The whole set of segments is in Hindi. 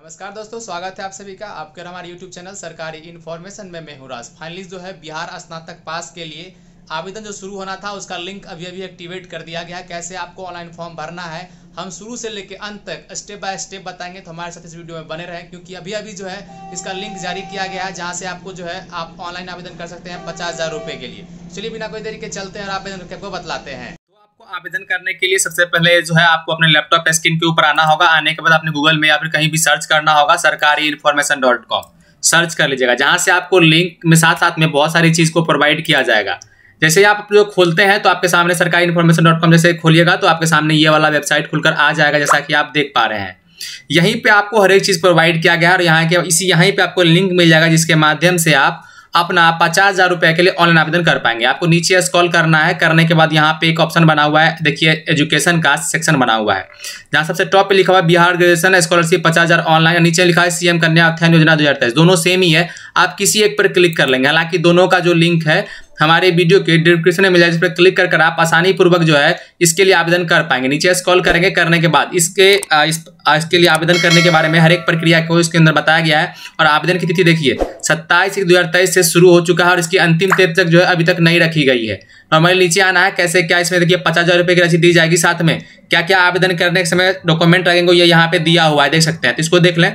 नमस्कार दोस्तों स्वागत है आप सभी का आपके हमारे यूट्यूब चैनल सरकारी इन्फॉर्मेशन में मैं हूँ राज फाइनली जो है बिहार स्नातक पास के लिए आवेदन जो शुरू होना था उसका लिंक अभी अभी एक्टिवेट कर दिया गया है कैसे आपको ऑनलाइन फॉर्म भरना है हम शुरू से लेकर अंत तक स्टेप बाय स्टेप बताएंगे तो हमारे साथ इस वीडियो में बने रहे क्योंकि अभी अभी जो है इसका लिंक जारी किया गया है जहाँ से आपको जो है आप ऑनलाइन आवेदन कर सकते हैं पचास हज़ार के लिए चलिए बिना कोई तरीके चलते हैं और आवेदन आपको बतलाते हैं आवेदन करने के लिए सबसे पहले जो है आपको अपने लैपटॉप स्क्रीन के ऊपर आना होगा आने के बाद आपने गूगल में या फिर कहीं भी सर्च करना होगा सरकारी इन्फॉर्मेशन डॉट कॉम सर्च कर लीजिएगा जहां से आपको लिंक में साथ साथ में बहुत सारी चीज़ को प्रोवाइड किया जाएगा जैसे आप जो खोलते हैं तो आपके सामने सरकारी इन्फॉर्मेशन डॉट कॉम जैसे खोलिएगा तो आपके सामने ये वाला वेबसाइट खुलकर आ जाएगा जैसा कि आप देख पा रहे हैं यहीं पे आपको हर एक चीज़ प्रोवाइड किया गया और यहाँ के इसी यहीं पे आपको लिंक मिल जाएगा जिसके माध्यम से आप अपना पचास हज़ार रुपए के लिए ऑनलाइन आवेदन कर पाएंगे आपको नीचे स्कॉल करना है करने के बाद यहाँ पे एक ऑप्शन बना हुआ है देखिए एजुकेशन का सेक्शन बना हुआ है जहाँ सबसे टॉप पे लिखा हुआ है बिहार ग्रेजुएशन स्कॉलरशिप पचास हज़ार ऑनलाइन नीचे लिखा है सीएम कन्या अध्ययन योजना दो दोनों सेम ही है आप किसी एक पर क्लिक कर लेंगे हालांकि दोनों का जो लिंक है हमारे वीडियो के डिस्क्रिप्शन में मिल जाए जिस पर क्लिक कर कर आप आसानी पूर्वक जो है इसके लिए आवेदन कर पाएंगे नीचे स्कॉल करेंगे करने के बाद इसके इस, इसके लिए आवेदन करने के बारे में हर एक प्रक्रिया को इसके अंदर बताया गया है और आवेदन की तिथि देखिए सत्ताईस एक दो से शुरू हो चुका है और इसकी अंतिम तिथि तक जो है अभी तक नहीं रखी गई है नॉर्मल नीचे आना है कैसे क्या इसमें देखिए पचास हज़ार रुपये की राशि दी जाएगी साथ में क्या क्या आवेदन करने के समय डॉक्यूमेंट लगेंगे ये यहाँ पे दिया हुआ है देख सकते हैं तो इसको देख लें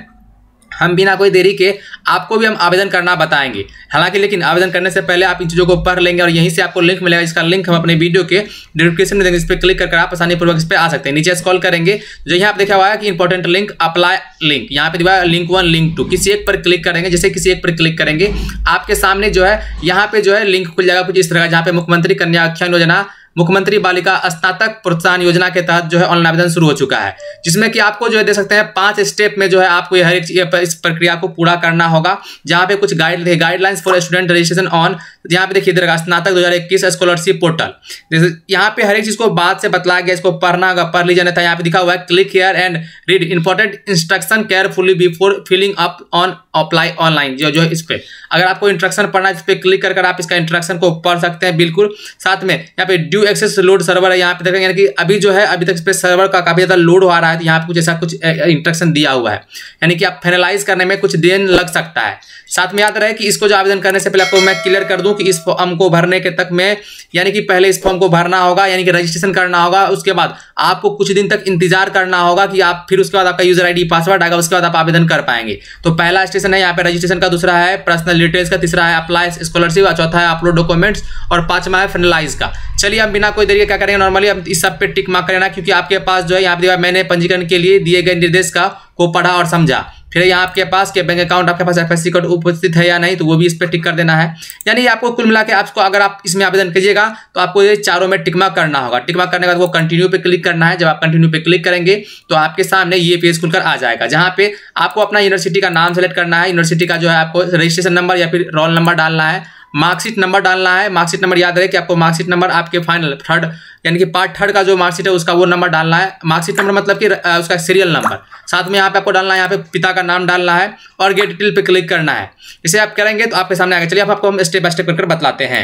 हम बिना कोई देरी के आपको भी हम आवेदन करना बताएंगे हालांकि लेकिन आवेदन करने से पहले आप इन चीज़ों को पढ़ लेंगे और यहीं से आपको लिंक मिलेगा इसका लिंक हम अपने वीडियो के डिस्क्रिप्शन में देंगे इस पर क्लिक करके आप आसानी पूर्वक इस पर आ सकते हैं नीचे स्कॉल करेंगे जो यहाँ आप देखा हुआ है कि इंपॉर्टेंट लिंक अप्लाई लिंक यहाँ पे दिखा लिंक वन लिंक टू किसी एक पर क्लिक करेंगे जैसे किसी एक पर क्लिक करेंगे आपके सामने जो है यहाँ पे जो है लिंक खुल जाएगा कुछ इस तरह जहाँ पे मुख्यमंत्री कन्या अख्यान योजना मुख्यमंत्री बालिका स्नातक प्रोत्साहन योजना के तहत जो है ऑनलाइन आवेदन शुरू हो चुका है जिसमें कि आपको जो है दे सकते हैं पांच स्टेप में जो है आपको हर एक इस प्रक्रिया को पूरा करना होगा जहाँ पे कुछ guide guidelines for student registration on यहाँ पे देखिए देगा स्नातक दो स्कॉलरशिप पोर्टल जैसे यहाँ पे हर एक चीज़ को बाद से बतला गया इसको पढ़ना होगा पढ़ लीजिए था यहाँ पे दिखा हुआ है click here and read important instruction carefully before filling up on apply online जो जो है इस पर अगर आपको इंस्ट्रक्शन पढ़ना है इस पर क्लिक कर आप इसका इंस्ट्रक्शन को पढ़ सकते हैं बिल्कुल साथ में यहाँ पे due new excess load server है यहाँ पे देखेंगे कि अभी जो है अभी तक इस पर सर्वर का काफ़ी ज़्यादा लोड हो रहा है तो यहाँ पे कुछ ऐसा कुछ इंट्रक्शन दिया हुआ है यानी कि आप फाइनलाइज करने में कुछ दिन लग सकता है साथ में याद रहे कि इसको जो आवेदन करने से पहले आपको मैं क्लियर कर दूँ कि इस फॉर्म को भरने के तक में यानी कि पहले इस फॉर्म को भरना होगा यानी कि रजिस्ट्रेशन करना होगा उसके बाद आपको कुछ दिन तक इंतजार करना होगा कि आप फिर उसके बाद आपका यूजर आईडी पासवर्ड आएगा उसके बाद आप आवेदन कर पाएंगे तो पहला स्टेशन है यहाँ पे रजिस्ट्रेशन का दूसरा है पर्सनल डिटेल्स का तीसरा है अप्लाई स्कॉलरशिप और चौथा है अपलोड डॉक्यूमेंट्स और पांचवा है फाइनलाइज का चलिए बिना कोई देरी क्या करेंगे नॉर्मली आप इस सब पे टिक मार्क करना क्योंकि आपके पास जो है यहाँ पे मैंने पंजीकरण के लिए दिए गए निर्देश का को पढ़ा और समझा फिर यहाँ आपके पास के बैंक अकाउंट आपके पास एफ एस कोड उपस्थित है या नहीं तो वो भी इस पर टिक कर देना है यानी आपको कुल मिला के आपको अगर आप इसमें आवेदन कीजिएगा तो आपको ये चारों में टिकमा करना होगा टिकमा करने के बाद वो कंटिन्यू पे क्लिक करना है जब आप कंटिन्यू पे क्लिक करेंगे तो आपके सामने ये पेज खुलकर आ जाएगा जहाँ पे आपको अपना यूनिवर्सिटी का नाम सेलेक्ट करना है यूनिवर्सिटी का जो है आपको रजिस्ट्रेशन नंबर या फिर रोल नंबर डालना है मार्कशीट नंबर डालना है मार्कशीट नंबर याद रहे कि आपको मार्कशीट नंबर आपके फाइनल थर्ड यानी कि पार्ट थर्ड का जो मार्कशीट है उसका वो नंबर डालना है मार्कशीट नंबर मतलब कि उसका सीरियल नंबर साथ में यहाँ पे आपको डालना है यहाँ पे पिता का नाम डालना है और गेट डिटेल पे क्लिक करना है इसे आप करेंगे तो आपके सामने आगे चलिए आप आपको हम स्टेप बाय स्टेप करके बतलाते हैं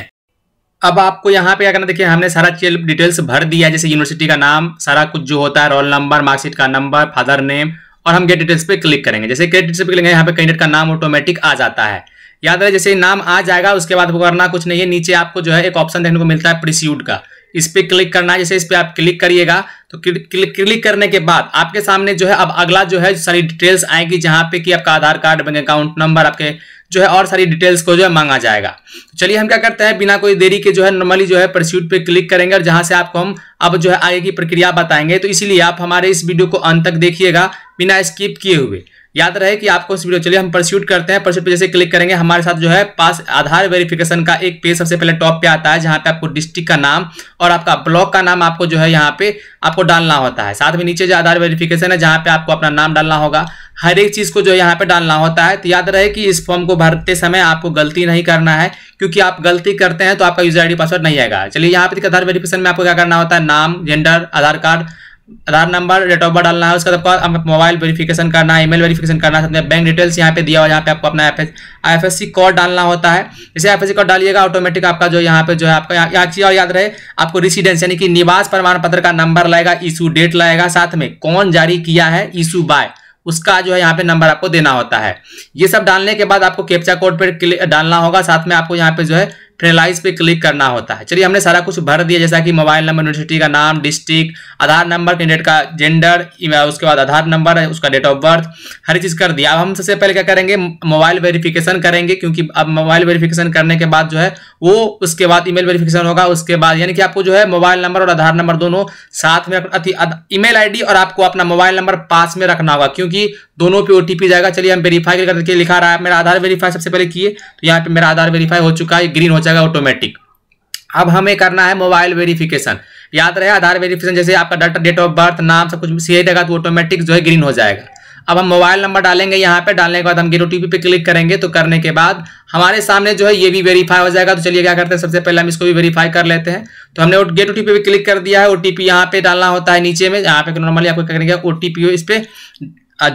अब आपको यहाँ पे क्या करना देखिए हमने सारा डिटेल्स भर दिया जैसे यूनिवर्सिटी का नाम सारा कुछ जो होता है रोल नंबर मार्कशीट का नंबर फादर नेम और हम गेट डिटेल्स पे क्लिक करेंगे जैसे गेट डिटेल्स पे क्लिक यहाँ पे कैंडिडेट का नाम ऑटोमेटिक आ जाता है याद रहे जैसे नाम आ जाएगा उसके बाद वो करना कुछ नहीं है नीचे आपको जो है एक ऑप्शन देखने को मिलता है प्रिस्यूड का इस पर क्लिक करना है जैसे इस पर आप क्लिक करिएगा तो क्लिक क्लिक करने के बाद आपके सामने जो है अब अगला जो है सारी डिटेल्स आएगी जहाँ पे कि आपका Aadhaar card bank account number आपके जो है और सारी डिटेल्स को जो है मांगा जाएगा चलिए हम क्या करते हैं बिना कोई देरी के जो है नॉर्मली जो है प्रस्यूट पे क्लिक करेंगे और जहां से आपको हम अब जो है आगे की प्रक्रिया बताएंगे तो इसीलिए आप हमारे इस वीडियो को अंत तक देखिएगा बिना स्किप किए हुए याद रहे कि आपको इस वीडियो चलिए हम परस्यूट करते हैं परस्यूट पर जैसे क्लिक करेंगे हमारे साथ जो है पास आधार वेरिफिकेशन का एक पेज सबसे पहले टॉप पे आता है जहाँ पे आपको डिस्ट्रिक्ट का नाम और आपका ब्लॉक का नाम आपको जो है यहाँ पे आपको डालना होता है साथ में नीचे जो आधार वेरिफिकेशन है जहाँ पे आपको अपना नाम डालना होगा हर एक चीज़ को जो यहाँ पे डालना होता है तो याद रहे कि इस फॉर्म को भरते समय आपको गलती नहीं करना है क्योंकि आप गलती करते हैं तो आपका यूजर आई पासवर्ड नहीं आएगा चलिए यहाँ पे आधार वेरिफिकेशन में आपको क्या करना होता है नाम gender Aadhaar card Aadhaar number date of birth डालना है बाद आपको मोबाइल वेरिफिकेशन करना है ईमेल वेरिफिकेशन करना है बैंक डिटेल्स यहाँ पे दिया हुआ यहाँ पे आपको अपना एफ एस सी कोड डालना होता है इसे एफ कोड डालिएगा ऑटोमेटिक आपका जो यहाँ पे जो है आपका एक चीज और याद रहे आपको रेसिडेंस यानी कि निवास प्रमाण पत्र का नंबर लाएगा इशू डेट लाएगा साथ में कौन जारी किया है इशू बाय उसका जो है यहाँ पे नंबर आपको देना होता है ये सब डालने के बाद आपको कैप्चा कोड पर डालना होगा साथ में आपको यहाँ पे जो है फ्रेनलाइज पे क्लिक करना होता है चलिए हमने सारा कुछ भर दिया जैसा कि मोबाइल नंबर यूनिवर्सिटी का नाम डिस्ट्रिक्ट आधार नंबर कैंडिडेट का जेंडर उसके बाद आधार नंबर उसका डेट ऑफ बर्थ हर चीज़ कर दिया अब हम सबसे पहले क्या करेंगे मोबाइल वेरिफिकेशन करेंगे क्योंकि अब मोबाइल वेरिफिकेशन करने के बाद जो है वो उसके बाद ईमेल वेरिफिकेशन होगा उसके बाद यानी कि आपको जो है मोबाइल नंबर और आधार नंबर दोनों साथ में ईमेल आईडी और आपको अपना मोबाइल नंबर पास में रखना होगा क्योंकि दोनों पे ओटीपी जाएगा चलिए हम वेरीफाई करके लिखा रहा है मेरा आधार वेरीफाई सबसे पहले किए तो यहाँ पे मेरा आधार वेरीफाई हो चुका है ग्रीन हो जाएगा ऑटोमेटिक अब हमें करना है मोबाइल वेरिफिकेशन याद रहे आधार वेरिफिकेशन जैसे आपका डाटा डेट ऑफ बर्थ नाम सब कुछ सीए रहेगा तो ऑटोमेटिक जो है ग्रीन हो जाएगा अब हम मोबाइल नंबर डालेंगे यहाँ पे डालने के बाद हम गिर ओटीपी पे क्लिक करेंगे तो करने के बाद हमारे सामने जो है ये भी वेरीफाई हो जाएगा तो चलिए क्या करते हैं सबसे पहले हम इसको भी वेरीफाई कर लेते हैं तो हमने गेट ओटीपी पे क्लिक कर दिया है ओटीपी टी यहाँ पे डालना होता है नीचे में यहाँ पे नॉर्मली आपको करेंगे ओ टी इस पर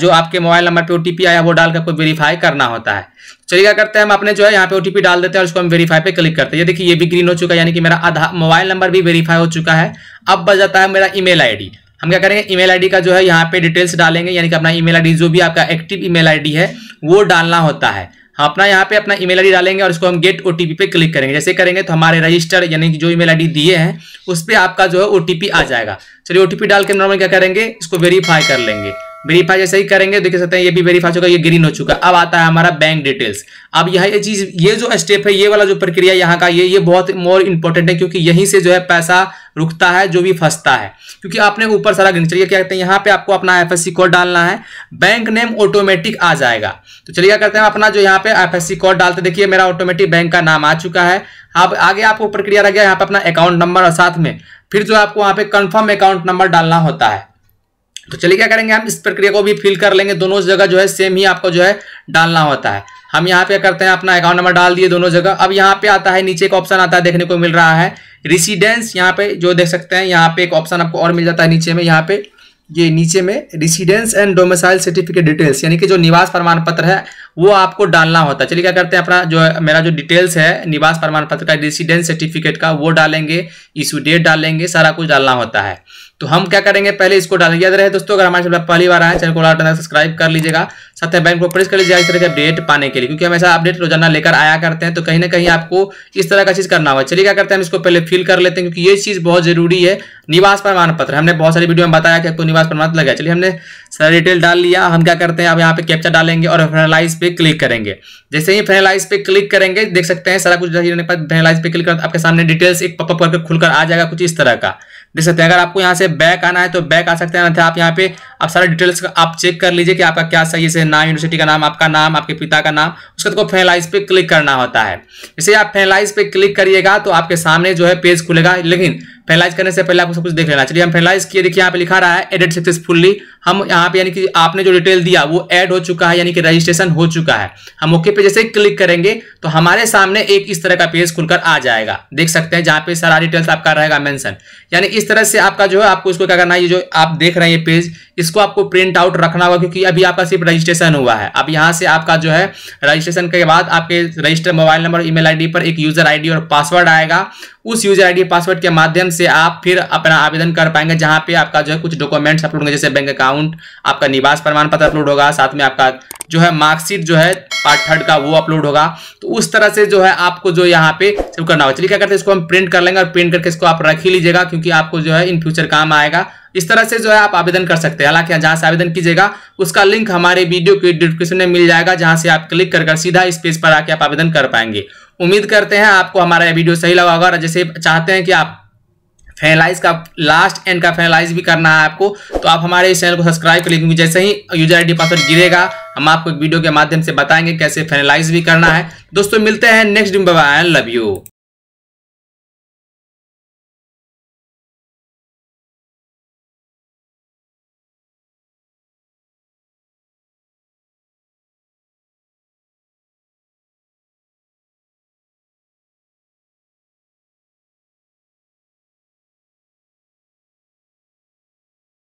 जो आपके मोबाइल नंबर पर ओ आया वो डालकर आपको वेरीफाई करना होता है चलिए क्या करते हैं हम अपने जो है यहाँ पे ओटीपी डाल देते हैं और उसको हम वेरीफाई पे क्लिक करते हैं ये देखिए ये भी ग्रीन हो चुका है यानी कि मेरा आधार मोबाइल नंबर भी वेरीफाई हो चुका है अब बच जाता है मेरा ईमेल आईडी हम क्या करेंगे ईमेल आईडी का जो है यहाँ पे डिटेल्स डालेंगे यानी कि अपना ईमेल आईडी जो भी आपका एक्टिव ईमेल आईडी है वो डालना होता है हम अपना यहाँ पे अपना ईमेल आईडी डालेंगे और इसको हम गेट ओटीपी पे क्लिक करेंगे जैसे करेंगे तो हमारे रजिस्टर यानी कि जो ईमेल आईडी दिए हैं उस पर आपका जो है ओटीपी आ जाएगा चलिए ओटीपी डाल के नॉर्मल क्या करेंगे इसको वेरीफाई कर लेंगे वेरीफाई जैसे ही करेंगे देख सकते हैं ये भी वेरीफाई चुका ये ग्रीन हो चुका अब आता है हमारा बैंक डिटेल्स अब यह ये चीज ये जो स्टेप है ये वाला जो प्रक्रिया यहाँ का ये ये बहुत मोर इंपॉर्टेंट है क्योंकि यहीं से जो है पैसा रुकता है जो भी फंसता है क्योंकि आपने ऊपर सारा गिन चलिए क्या कहते हैं यहाँ पे आपको अपना एफ कोड डालना है बैंक नेम ऑटोमेटिक आ जाएगा तो चलिए क्या करते हैं अपना जो यहाँ पे एफ कोड डालते देखिए मेरा ऑटोमेटिक बैंक का नाम आ चुका है अब आगे आपको प्रक्रिया रह गया यहाँ पे अपना अकाउंट नंबर और साथ में फिर जो आपको वहाँ पे कन्फर्म अकाउंट नंबर डालना होता है तो चलिए क्या करेंगे हम इस प्रक्रिया को भी फिल कर लेंगे दोनों जगह जो है सेम ही आपको जो है डालना होता है हम यहाँ पे करते हैं अपना अकाउंट नंबर डाल दिए दोनों जगह अब यहाँ पे आता है नीचे एक ऑप्शन आता है देखने को मिल रहा है रिसीडेंस यहाँ पे जो देख सकते हैं यहाँ पे एक ऑप्शन आपको और मिल जाता है नीचे में यहाँ पे ये नीचे में residence and domicile certificate details यानी कि जो निवास प्रमाण पत्र है वो आपको डालना होता है चलिए क्या करते हैं अपना जो मेरा जो डिटेल्स है निवास प्रमाण पत्र का रेसिडेंस सर्टिफिकेट का वो डालेंगे इश्यू डेट डालेंगे सारा कुछ डालना होता है तो हम क्या करेंगे पहले इसको डालेंगे याद रहे दोस्तों अगर हमारे पहली बार आए चैनल को सब्सक्राइब कर लीजिएगा साथ ही बैंक को प्रेस कर लीजिएगा इस तरह के अपडेट पाने के लिए क्योंकि हम ऐसा अपडेट रोजाना लेकर आया करते हैं तो कहीं ना कहीं आपको इस तरह का चीज करना होगा चलिए क्या करते हैं हम इसको पहले फिल कर लेते हैं क्योंकि ये चीज बहुत जरूरी है निवास प्रमाण पत्र हमने बहुत सारी वीडियो में बताया कि आपको निवास प्रमाण पत्र लगा चलिए हमने सारा डिटेल डाल लिया हम क्या करते हैं अब यहाँ पे कैप्चर डालेंगे और पे क्लिक करेंगे जैसे ही फेनालाइज पे क्लिक करेंगे देख सकते हैं सारा कुछ पे क्लिक कर आपके सामने डिटेल्स एक पपअप करके खुलकर आ जाएगा कुछ इस तरह का देख सकते हैं अगर आपको यहाँ से बैक आना है तो बैक आ सकते हैं अन्यथा आप यहाँ पे आप सारे डिटेल्स आप चेक कर लीजिए कि आपका क्या सही से नाम यूनिवर्सिटी का नाम आपका नाम आपके पिता का नाम उसके बाद तो फेनलाइज पे क्लिक करना होता है जैसे आप फेनलाइज पे क्लिक करिएगा तो आपके सामने जो है पेज खुलेगा लेकिन फेनलाइज करने से पहले आपको सब कुछ देख लेना चलिए हम फेनलाइज किए देखिए यहाँ पे लिखा रहा है एडिट सक्सेसफुली हम यहाँ पे यानी कि आपने जो डिटेल दिया वो ऐड हो चुका है यानी कि रजिस्ट्रेशन हो चुका है हम ओके पे जैसे क्लिक करेंगे तो हमारे सामने एक इस तरह का पेज खुलकर आ जाएगा देख सकते हैं जहाँ पे सारा डिटेल्स आपका रहेगा मैंशन यानी इस तरह से आपका जो है आपको इसको क्या करना है ये जो आप देख रहे हैं ये पेज इसको आपको प्रिंट आउट रखना होगा क्योंकि अभी आपका सिर्फ रजिस्ट्रेशन हुआ है अब यहाँ से आपका जो है रजिस्ट्रेशन के बाद आपके register mobile number email ID पर एक यूजर आईडी और पासवर्ड आएगा उस यूजर आईडी पासवर्ड के माध्यम से आप फिर अपना आवेदन कर पाएंगे जहाँ पे आपका जो है कुछ डॉक्यूमेंट्स अपलोड होंगे जैसे बैंक अकाउंट आपका निवास प्रमाण पत्र अपलोड होगा साथ में आपका जो है मार्कशीट जो है पार्ट थर्ड का वो अपलोड होगा तो उस तरह से जो है आपको जो यहाँ पे सेव करना होगा चलिए क्या करते हैं इसको हम प्रिंट कर लेंगे और प्रिंट करके इसको आप रख ही लीजिएगा क्योंकि आपको जो है इन फ्यूचर काम आएगा इस तरह से जो है आप आवेदन कर सकते हैं हालांकि जहां से आवेदन कीजिएगा उसका लिंक हमारे वीडियो के डिस्क्रिप्शन में मिल जाएगा जहां से आप क्लिक कर सीधा इस पेज पर आके आप आवेदन कर पाएंगे उम्मीद करते हैं आपको हमारा यह वीडियो सही लगा होगा और जैसे चाहते हैं कि आप फाइनलाइज का लास्ट एंड का फाइनलाइज भी करना है आपको तो आप हमारे इस चैनल को सब्सक्राइब कर क्योंकि जैसे ही यूजर आईडी पासवर्ड गिरेगा हम आपको एक वीडियो के माध्यम से बताएंगे कैसे फाइनलाइज भी करना है दोस्तों मिलते हैं नेक्स्ट दिन बाय लव यू